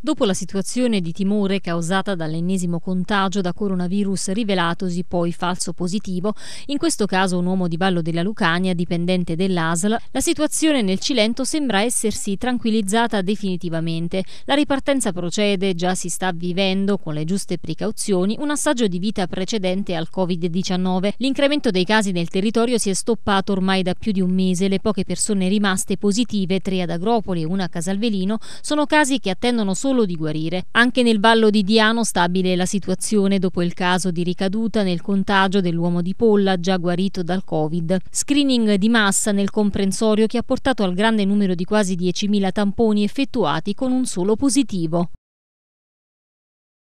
dopo la situazione di timore causata dall'ennesimo contagio da coronavirus rivelatosi poi falso positivo, in questo caso un uomo di Vallo della Lucania dipendente dell'ASL, la situazione nel Cilento sembra essersi tranquillizzata definitivamente. La ripartenza procede, già si sta vivendo con le giuste precauzioni un assaggio di vita precedente al Covid-19. L'incremento dei casi nel territorio si è stoppato ormai da più di un mese, le poche persone rimaste positive, tre ad Agropoli e una a Casalvelino, sono casi che attendono solo solo di guarire. Anche nel Vallo di Diano stabile la situazione dopo il caso di ricaduta nel contagio dell'uomo di Polla già guarito dal Covid. Screening di massa nel comprensorio che ha portato al grande numero di quasi 10.000 tamponi effettuati con un solo positivo.